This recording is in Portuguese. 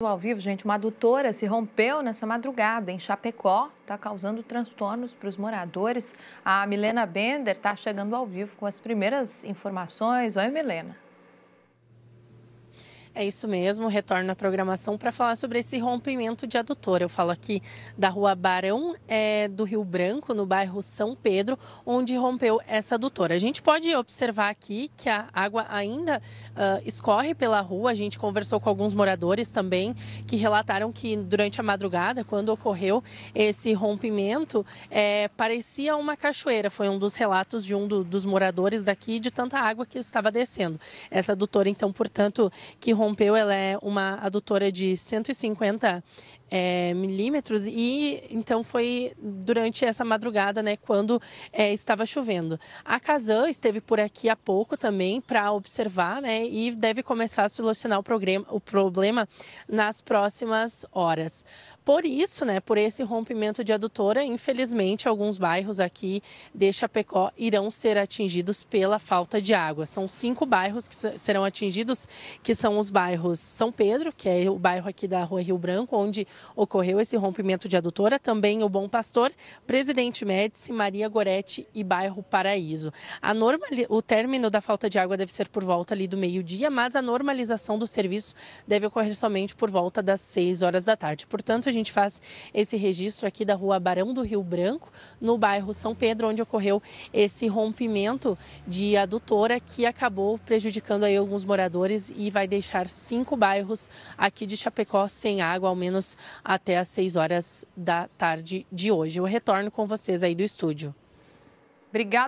Ao vivo, gente, uma adutora se rompeu nessa madrugada em Chapecó, está causando transtornos para os moradores. A Milena Bender está chegando ao vivo com as primeiras informações. Oi, Milena. É isso mesmo, retorno à programação para falar sobre esse rompimento de adutor. Eu falo aqui da rua Barão é, do Rio Branco, no bairro São Pedro, onde rompeu essa adutora. A gente pode observar aqui que a água ainda uh, escorre pela rua. A gente conversou com alguns moradores também que relataram que durante a madrugada, quando ocorreu esse rompimento, é, parecia uma cachoeira. Foi um dos relatos de um do, dos moradores daqui de tanta água que estava descendo. Essa adutora, então, portanto, que rompeu Pompeu ela é uma adutora de 150 é, milímetros. E então foi durante essa madrugada, né, quando é, estava chovendo. A Kazan esteve por aqui há pouco também para observar, né, e deve começar a solucionar o, programa, o problema nas próximas horas. Por isso, né, por esse rompimento de adutora, infelizmente alguns bairros aqui de Chapecó irão ser atingidos pela falta de água. São cinco bairros que serão atingidos, que são os bairros São Pedro, que é o bairro aqui da Rua Rio Branco, onde Ocorreu esse rompimento de adutora também o Bom Pastor, Presidente Médici, Maria Gorete e bairro Paraíso. A normal o término da falta de água deve ser por volta ali do meio-dia, mas a normalização do serviço deve ocorrer somente por volta das 6 horas da tarde. Portanto, a gente faz esse registro aqui da rua Barão do Rio Branco, no bairro São Pedro, onde ocorreu esse rompimento de adutora que acabou prejudicando aí alguns moradores e vai deixar cinco bairros aqui de Chapecó sem água, ao menos até às 6 horas da tarde de hoje. Eu retorno com vocês aí do estúdio. Obrigada.